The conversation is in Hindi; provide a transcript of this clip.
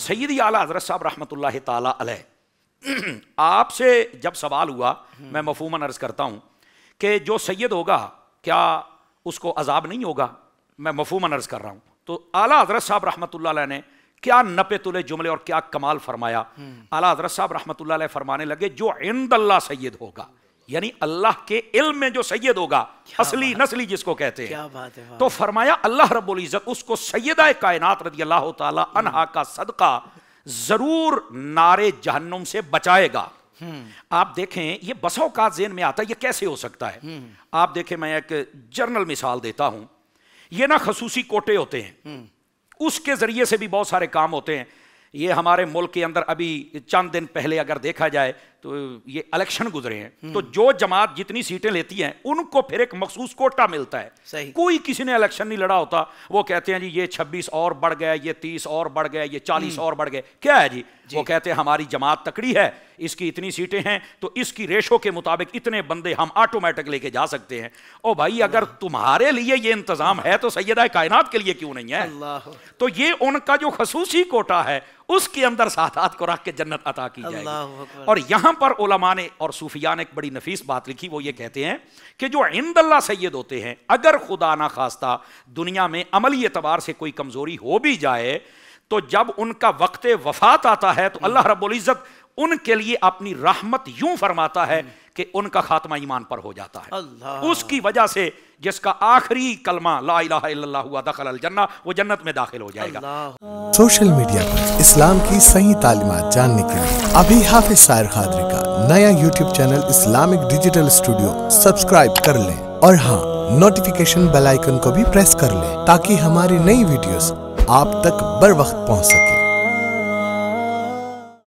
सैद आला हजरत साहब रहमत आपसे जब सवाल हुआ मैं मफहूमन अर्ज़ करता हूँ कि जो सैद होगा क्या उसको अजाब नहीं होगा मैं मफहूमन अर्ज़ कर रहा हूँ तो आला हजरत साहब रहमत ने क्या नपे तुले जुमले और क्या कमाल फरमाया आला हजरत साहब रहमत फरमाने लगे जो इंद अल्लाह सैद होगा यानी अल्लाह के इल्म में जो सैयद होगा असली नस्ली जिसको कहते हैं तो फरमाया अल्लाह रब्बुल इज़्ज़त उसको सैयदा कायनात रजी अल्लाह ताला अनहा हम्म। का सदका जरूर नारे जहन्नुम से बचाएगा हम्म। आप देखें ये बसों का जेन में आता है ये कैसे हो सकता है हम्म। आप देखें मैं एक जर्नल मिसाल देता हूं ये ना खसूसी कोटे होते हैं उसके जरिए से भी बहुत सारे काम होते हैं ये हमारे मुल्क के अंदर अभी चंद दिन पहले अगर देखा जाए तो ये इलेक्शन गुजरे हैं तो जो जमात जितनी सीटें लेती हैं उनको फिर एक मखसूस कोटा मिलता है सही कोई किसी ने इलेक्शन नहीं लड़ा होता वो कहते हैं जी ये छब्बीस और बढ़ गए ये तीस और बढ़ गए ये चालीस हम्म। और बढ़ गए क्या है जी, जी वो कहते हैं हमारी जमात तकड़ी है इसकी इतनी सीटें हैं तो इसकी रेशो के मुताबिक इतने बंदे हम ऑटोमेटिक लेके जा सकते हैं ओ भाई अगर तुम्हारे लिए ये इंतजाम है तो सैयद कायनात के लिए क्यों नहीं है तो ये उनका जो खसूसी कोटा है उसके अंदर सादात को रख के जन्नत अता की जाएगी और यहां यहां पर ओलमा ने और सूफिया ने एक बड़ी नफीस बात लिखी वो ये कहते हैं कि जो इंद सैयद होते हैं अगर खुदा ना खास्ता दुनिया में अमली एतबार से कोई कमजोरी हो भी जाए तो जब उनका वक्त वफात आता है तो अल्लाह रब्बुल इज़्ज़त उनके लिए अपनी राहमत यूं फरमाता है कि उनका खात्मा ईमान पर हो जाता है उसकी वजह से जिसका आखिरी कलमा ला हुआ दखल अलजन्ना वो जन्नत में दाखिल हो जाएगा सोशल मीडिया पर इस्लाम की सही तालीमत जानने के लिए अभी हाफिज सायर खादरी का नया YouTube channel Islamic digital studio subscribe कर ले और हाँ नोटिफिकेशन बेल आइकन को भी प्रेस कर ले ताकि हमारी नई वीडियोस आप तक बर वक्त पहुँच सके